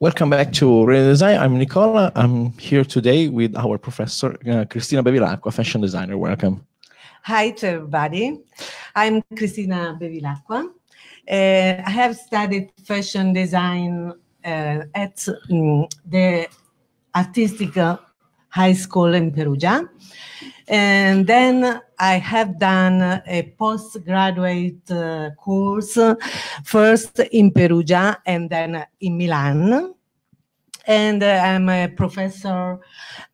Welcome back to Real Design. I'm Nicola. I'm here today with our professor, uh, Cristina Bevilacqua, fashion designer. Welcome. Hi to everybody. I'm Cristina Bevilacqua. Uh, I have studied fashion design uh, at um, the Artistic uh, High School in Perugia. And then I have done a postgraduate uh, course, first in Perugia and then in Milan. And uh, I'm a professor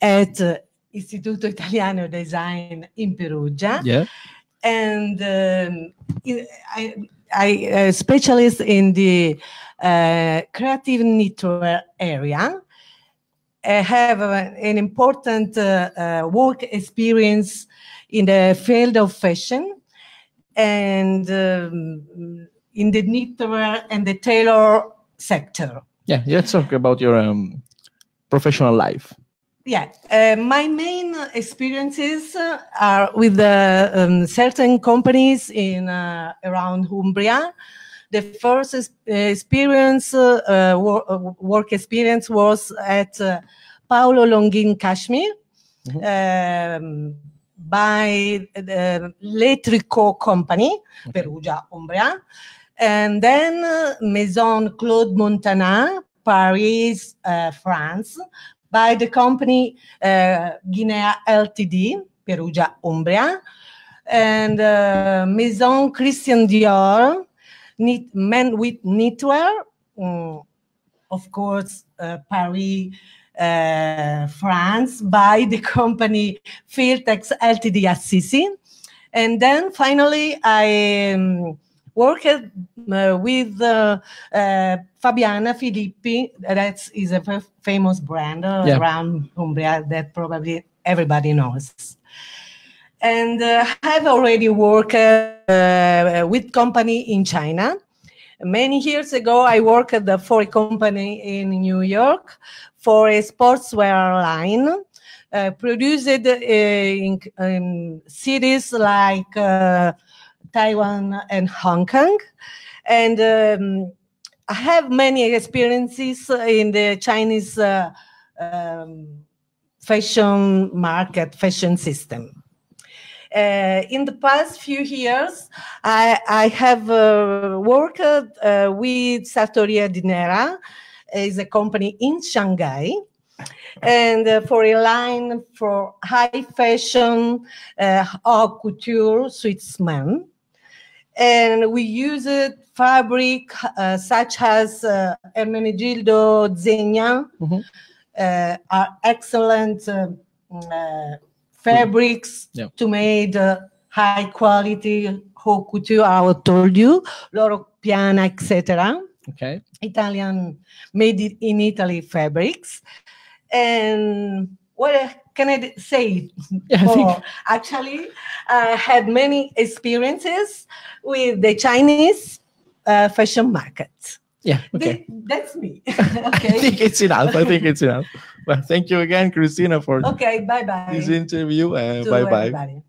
at uh, Istituto Italiano Design in Perugia. Yeah. And um, I, I uh, specialist in the uh, creative knitwear area uh, have an important uh, uh, work experience in the field of fashion and um, in the knitwear and the tailor sector. Yeah, let's talk about your um, professional life. Yeah, uh, my main experiences are with uh, um, certain companies in around Umbria the first uh, experience, uh, uh, work experience was at uh, Paolo Longin Kashmir mm -hmm. um, by the Letrico Company, okay. Perugia, Umbria, and then uh, Maison Claude Montanin, Paris, uh, France, by the company uh, Guinea LTD, Perugia, Umbria, and Maison Christian Dior, men with knitwear, mm, of course, uh, Paris, uh, France, by the company Filtex Ltd. Assisi. And then finally, I um, worked uh, with uh, uh, Fabiana Filippi. That is a famous brand uh, yeah. around Umbria that probably everybody knows. And uh, I've already worked uh, company in China. Many years ago, I worked for a company in New York for a sportswear line. Uh, produced uh, in, in, cities like uh, Taiwan and Hong Kong. And um, I have many experiences in the Chinese uh, um, fashion market, fashion system. Uh, in the past few years, I, I have uh, worked uh, with Sartoria Dinera, is a company in Shanghai, and uh, for a line for high fashion uh, haute couture Switzerland. And we used fabric uh, such as uh, Hermenegildo Zegna, mm -hmm. uh, are excellent um, fabrics yeah. to make uh, high quality haute couture, I told you, loro piana, etc. Okay. Italian, made it in Italy fabrics. And what can I say? Yeah, I think... Actually, I had many experiences with the Chinese uh, fashion market. Yeah, okay. that's me. okay. I think it's enough. I think it's enough. Well, thank you again, Christina, for okay. Bye bye. This interview. and bye bye.